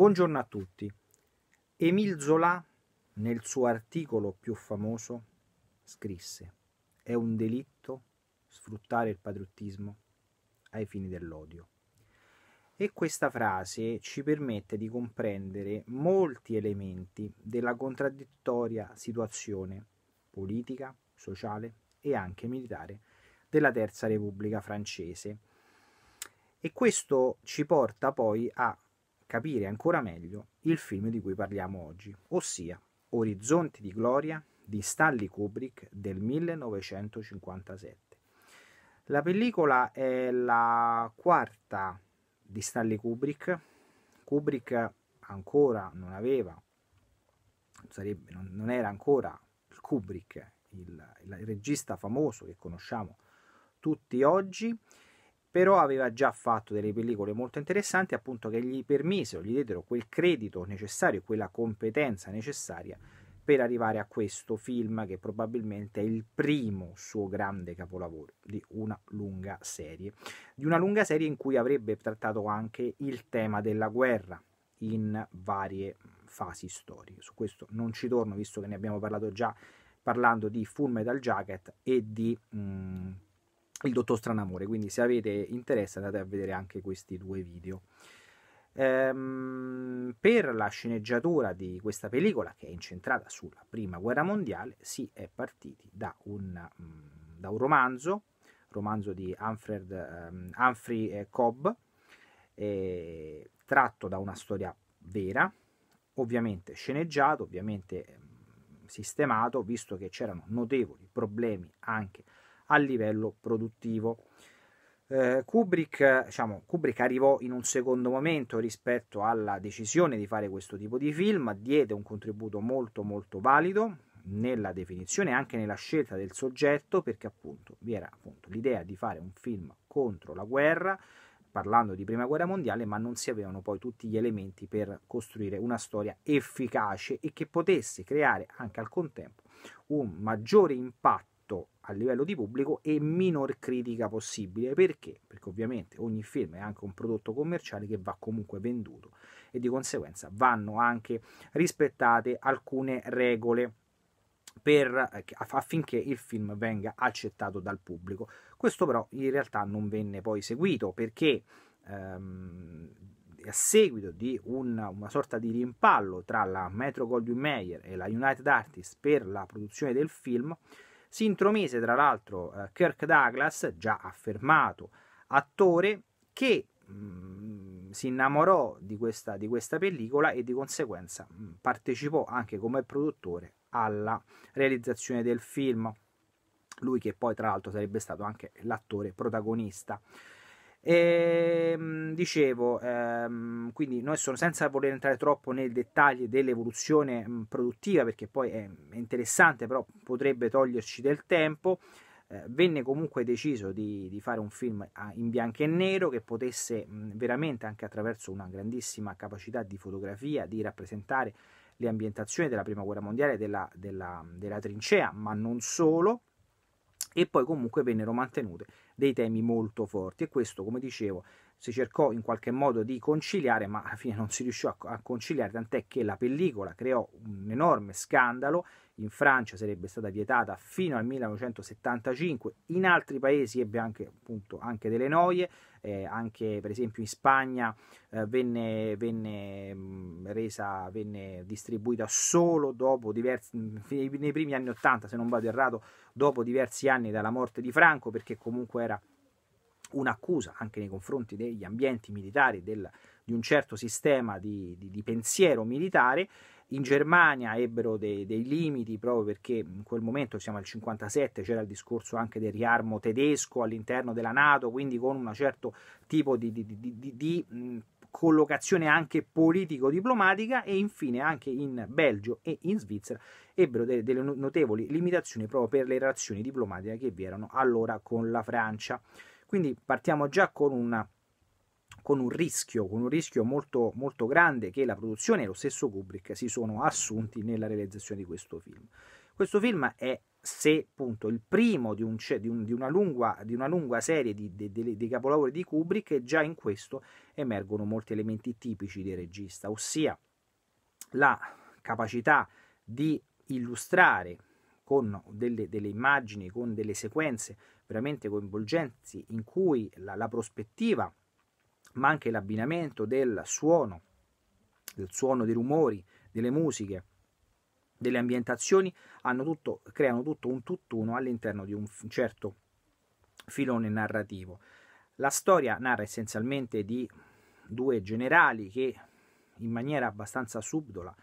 Buongiorno a tutti. Emile Zola, nel suo articolo più famoso, scrisse «È un delitto sfruttare il patriottismo ai fini dell'odio». E questa frase ci permette di comprendere molti elementi della contraddittoria situazione politica, sociale e anche militare della Terza Repubblica francese. E questo ci porta poi a capire ancora meglio il film di cui parliamo oggi, ossia Orizzonti di Gloria di Stanley Kubrick del 1957. La pellicola è la quarta di Stanley Kubrick. Kubrick ancora non aveva, sarebbe, non, era ancora il Kubrick, il, il regista famoso che conosciamo tutti oggi però aveva già fatto delle pellicole molto interessanti appunto che gli permisero, gli diedero quel credito necessario, quella competenza necessaria per arrivare a questo film che probabilmente è il primo suo grande capolavoro di una lunga serie, di una lunga serie in cui avrebbe trattato anche il tema della guerra in varie fasi storiche. Su questo non ci torno visto che ne abbiamo parlato già parlando di Full Metal Jacket e di mh, mm, il dottor Stranamore. Quindi se avete interesse andate a vedere anche questi due video. Ehm, per la sceneggiatura di questa pellicola, che è incentrata sulla prima guerra mondiale, si è partiti da un, mm, da un romanzo, romanzo di Humphrey, um, Humphrey eh, Cobb, eh, tratto da una storia vera, ovviamente sceneggiato, ovviamente ehm, sistemato, visto che c'erano notevoli problemi anche a livello produttivo. Eh, Kubrick, diciamo, Kubrick arrivò in un secondo momento rispetto alla decisione di fare questo tipo di film, diede un contributo molto molto valido nella definizione e anche nella scelta del soggetto perché appunto vi era appunto l'idea di fare un film contro la guerra parlando di prima guerra mondiale, ma non si avevano poi tutti gli elementi per costruire una storia efficace e che potesse creare anche al contempo un maggiore impatto a livello di pubblico e minor critica possibile. Perché? Perché ovviamente ogni film è anche un prodotto commerciale che va comunque venduto e di conseguenza vanno anche rispettate alcune regole per, eh, affinché il film venga accettato dal pubblico. Questo però in realtà non venne poi seguito perché ehm, a seguito di una, una sorta di rimpallo tra la Metro Goldwyn Mayer e la United Artists per la produzione del film, si intromise tra l'altro eh, Kirk Douglas, già affermato attore, che mh, mm, si innamorò di questa, di questa, pellicola e di conseguenza mh, mm, partecipò anche come produttore alla realizzazione del film. Lui che poi tra l'altro sarebbe stato anche l'attore protagonista. E, ehm, dicevo, ehm, quindi noi sono senza voler entrare troppo nei dettagli dell'evoluzione mm, produttiva, perché poi è interessante, però potrebbe toglierci del tempo. Eh, venne comunque deciso di, di, fare un film ah, in bianco e nero che potesse mh, mm, veramente, anche attraverso una grandissima capacità di fotografia, di rappresentare le ambientazioni della prima guerra mondiale, della, della, della trincea, ma non solo e poi comunque vennero mantenute dei temi molto forti e questo come dicevo si cercò in qualche modo di conciliare ma alla fine non si riuscì a conciliare tant'è che la pellicola creò un enorme scandalo in Francia sarebbe stata vietata fino al 1975, in altri paesi ebbe anche, appunto, anche delle noie, eh, anche per esempio in Spagna eh, venne, venne mh, mm, resa, venne distribuita solo dopo diversi, mh, mm, nei primi anni 80 se non vado errato, dopo diversi anni dalla morte di Franco perché comunque era un'accusa anche nei confronti degli ambienti militari del, di un certo sistema di, di, di pensiero militare in Germania ebbero dei, dei, limiti proprio perché in quel momento, siamo al 57, c'era il discorso anche del riarmo tedesco all'interno della Nato, quindi con un certo tipo di, di, di, di mh, collocazione anche politico-diplomatica e infine anche in Belgio e in Svizzera ebbero delle, delle notevoli limitazioni proprio per le relazioni diplomatiche che vi erano allora con la Francia. Quindi partiamo già con una con un rischio, con un rischio molto, molto grande che la produzione e lo stesso Kubrick si sono assunti nella realizzazione di questo film. Questo film è se appunto il primo di, un, di, un, di, una, lunga, di una, lunga, serie di, capolavori di Kubrick e già in questo emergono molti elementi tipici del regista, ossia la capacità di illustrare con delle, delle immagini, con delle sequenze veramente coinvolgenti in cui la, la prospettiva ma anche l'abbinamento del suono, del suono dei rumori, delle musiche, delle ambientazioni, hanno tutto, creano tutto un tutt'uno all'interno di un certo filone narrativo. La storia narra essenzialmente di due generali che in maniera abbastanza subdola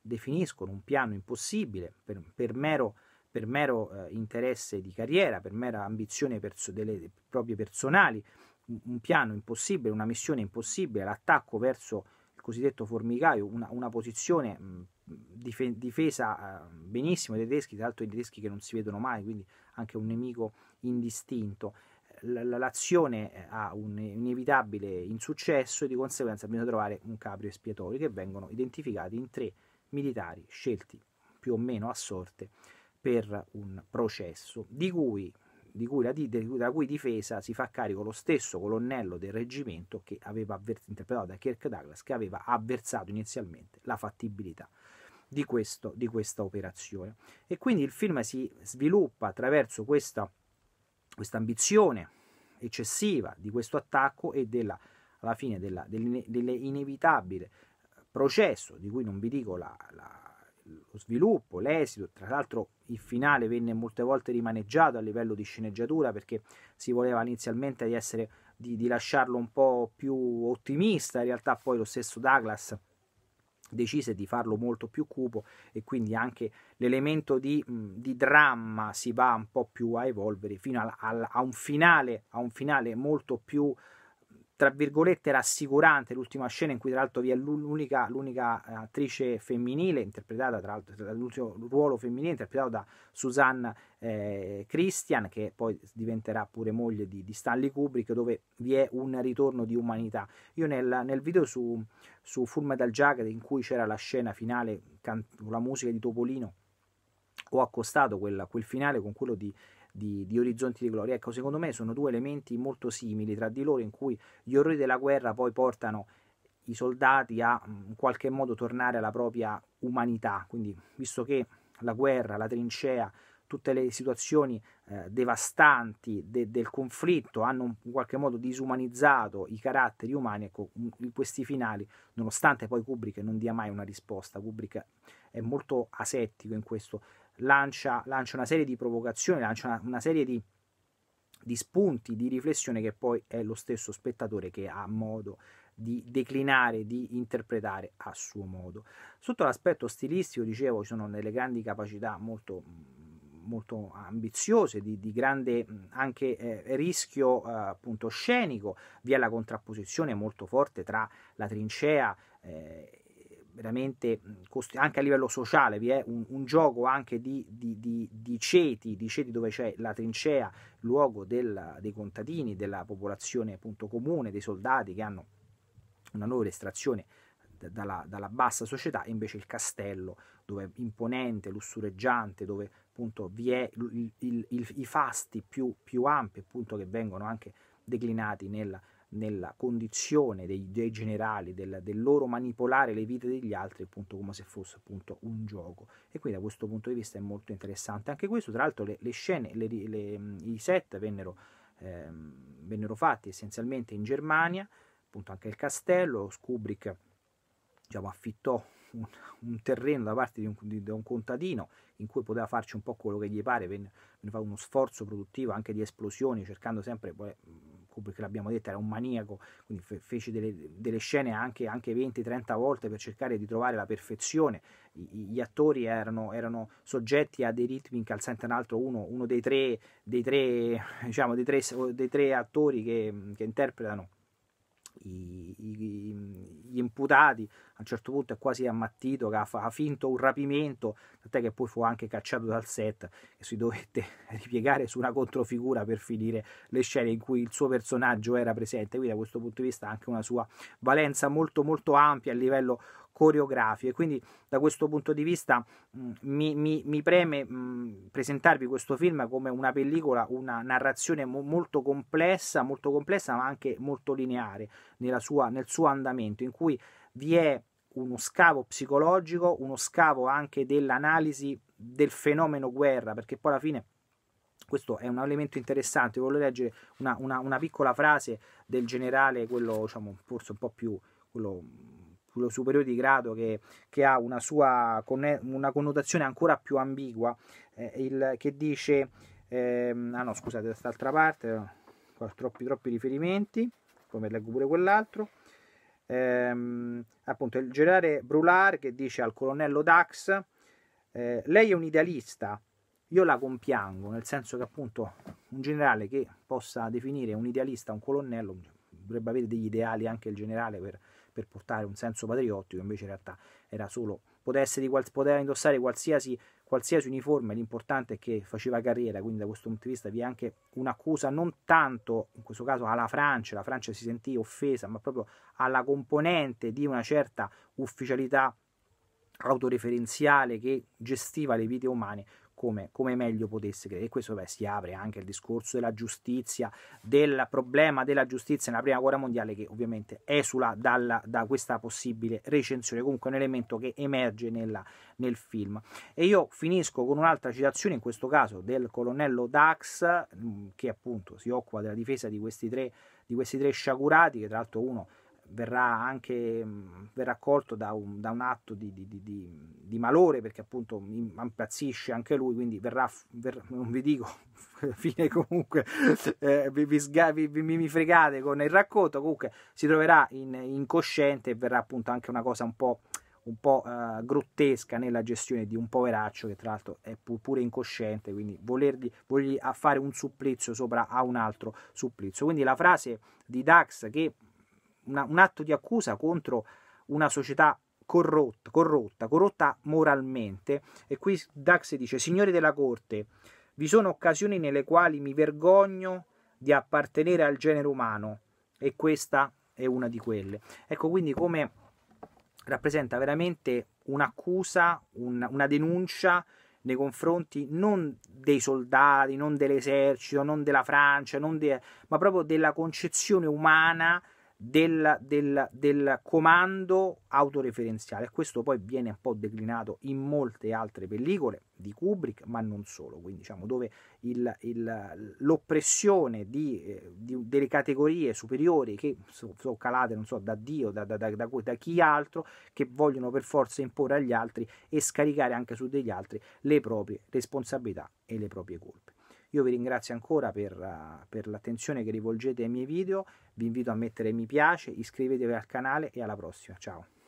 definiscono un piano impossibile per, per mero, per mero eh, interesse di carriera, per mera ambizione perso- delle proprie personali, un piano impossibile, una missione impossibile, l'attacco verso il cosiddetto formicaio, una, una posizione dife- difesa eh, benissimo dai tedeschi, tra l'altro i tedeschi che non si vedono mai, quindi anche un nemico indistinto. L- l'azione eh, ha un inevitabile insuccesso e di conseguenza bisogna trovare un caprio espiatorio che vengono identificati in tre militari scelti più o meno a sorte per un processo di cui di cui la, della cui difesa si fa carico lo stesso colonnello del reggimento che aveva interpretato da Kirk Douglas, che aveva avversato inizialmente la fattibilità di, questo, di questa operazione. E quindi il film si sviluppa attraverso questa ambizione eccessiva di questo attacco e della, alla fine della, dell'inevitabile processo, di cui non vi dico la, la lo sviluppo, l'esito, tra l'altro il finale venne molte volte rimaneggiato a livello di sceneggiatura perché si voleva inizialmente di, essere, di, di lasciarlo un po' più ottimista, in realtà poi lo stesso Douglas decise di farlo molto più cupo e quindi anche l'elemento di, di dramma si va un po' più a evolvere fino a, a, a, un, finale, a un finale molto più tra virgolette rassicurante l'ultima scena in cui tra l'altro vi è l'unica, l'unica eh, attrice femminile interpretata tra l'altro l'ultimo ruolo femminile interpretato da Suzanne eh, Christian che poi diventerà pure moglie di, di, Stanley Kubrick dove vi è un ritorno di umanità io nel, nel video su, su Full Metal Jacket in cui c'era la scena finale con la musica di Topolino ho accostato quella, quel finale con quello di di, di, Orizzonti di Gloria. Ecco, secondo me sono due elementi molto simili tra di loro in cui gli orrori della guerra poi portano i soldati a mm, in qualche modo tornare alla propria umanità. Quindi, visto che la guerra, la trincea, tutte le situazioni eh, devastanti de, del conflitto hanno in qualche modo disumanizzato i caratteri umani, ecco, in questi finali, nonostante poi Kubrick non dia mai una risposta, Kubrick è molto asettico in questo, lancia, lancia una serie di provocazioni, lancia una, una serie di, di spunti di riflessione che poi è lo stesso spettatore che ha modo di declinare, di interpretare a suo modo. Sotto l'aspetto stilistico, dicevo, ci sono delle grandi capacità molto, molto ambiziose, di, di grande anche eh, rischio eh, appunto scenico, vi è la contrapposizione molto forte tra la trincea eh, veramente anche a livello sociale, vi è un, un gioco anche di, di, di, di, ceti, di ceti dove c'è la trincea, luogo del, dei contadini, della popolazione appunto comune, dei soldati che hanno una loro estrazione dalla, dalla, bassa società, e invece il castello, dove è imponente, lussureggiante, dove appunto vi è il, il, il, i fasti più, più ampi, appunto che vengono anche declinati nella nella condizione dei, dei generali, del, del, loro manipolare le vite degli altri, appunto come se fosse appunto un gioco. E quindi da questo punto di vista è molto interessante. Anche questo, tra l'altro, le, le scene, le, le, mm, i set vennero, ehm, vennero, fatti essenzialmente in Germania, appunto anche il castello, Kubrick diciamo, affittò un, un, terreno da parte di un, di, di un, contadino in cui poteva farci un po' quello che gli pare, venne, venne fatto uno sforzo produttivo anche di esplosioni, cercando sempre poi, Kubrick l'abbiamo detto era un maniaco quindi fe- fece delle, delle, scene anche, anche 20-30 volte per cercare di trovare la perfezione I, gli attori erano, erano, soggetti a dei ritmi incalzanti tra l'altro uno, uno dei, tre, dei, tre, diciamo, dei, tre, dei tre attori che, che interpretano gli imputati a un certo punto è quasi ammattito, che ha, ha finto un rapimento, tant'è che poi fu anche cacciato dal set e si dovette ripiegare su una controfigura per finire le scene in cui il suo personaggio era presente, quindi da questo punto di vista ha anche una sua valenza molto molto ampia a livello coreografico e quindi da questo punto di vista mm, mi, mi, mi, preme mh, mm, presentarvi questo film come una pellicola, una narrazione mo- molto complessa, molto complessa ma anche molto lineare sua, nel suo andamento in cui vi è uno scavo psicologico, uno scavo anche dell'analisi del fenomeno guerra, perché poi alla fine questo è un elemento interessante. Voglio leggere una, una, una piccola frase del generale, quello diciamo, forse un po' più quello, quello superiore di grado, che, che ha una sua una connotazione ancora più ambigua, eh, il, che dice: ehm, Ah no, scusate, da quest'altra parte, eh, troppi, troppi riferimenti. come leggo pure quell'altro ehm, appunto il generale Brulard che dice al colonnello Dax eh, lei è un idealista io la compiango nel senso che appunto un generale che possa definire un idealista un colonnello dovrebbe avere degli ideali anche il generale per, per portare un senso patriottico invece in realtà era solo poteva, qual- poteva indossare qualsiasi qualsiasi uniforme, l'importante è che faceva carriera, quindi da questo punto di vista vi è anche un'accusa non tanto in questo caso alla Francia, la Francia si sentì offesa, ma proprio alla componente di una certa ufficialità autoreferenziale che gestiva le vite umane come, come meglio potesse credere. E questo beh, si apre anche il discorso della giustizia, del problema della giustizia nella prima guerra mondiale, che ovviamente esula dalla, da questa possibile recensione. Comunque un elemento che emerge nella, nel film. E io finisco con un'altra citazione, in questo caso del colonnello Dax, mm, che appunto si occupa della difesa di questi tre, di questi tre sciagurati, che tra l'altro uno verrà anche mm, verrà colto da un, da un atto di, di, di, di, malore perché appunto impazzisce anche lui quindi verrà, verrà non vi dico fine comunque eh, vi, vi, vi, mi fregate con il racconto comunque si troverà in, incosciente e verrà appunto anche una cosa un po' un po' eh, grottesca nella gestione di un poveraccio che tra l'altro è pu pure incosciente, quindi volergli, volergli fare un supplizio sopra a un altro supplizio. Quindi la frase di Dax che una, un atto di accusa contro una società corrotta, corrotta, corrotta moralmente. E qui Dax dice, signori della corte, vi sono occasioni nelle quali mi vergogno di appartenere al genere umano e questa è una di quelle. Ecco quindi come rappresenta veramente un'accusa, un, una denuncia nei confronti non dei soldati, non dell'esercito, non della Francia, non de, ma proprio della concezione umana del, del, del comando autoreferenziale. Questo poi viene un po' declinato in molte altre pellicole di Kubrick, ma non solo, quindi diciamo dove il, il, l'oppressione di, eh, di, delle categorie superiori che sono so, calate so, da Dio, da, da, da, da, chi altro, che vogliono per forza imporre agli altri e scaricare anche su degli altri le proprie responsabilità e le proprie colpe. Io vi ringrazio ancora per, eh, per l'attenzione che rivolgete ai miei video, vi invito a mettere mi piace, iscrivetevi al canale e alla prossima, ciao!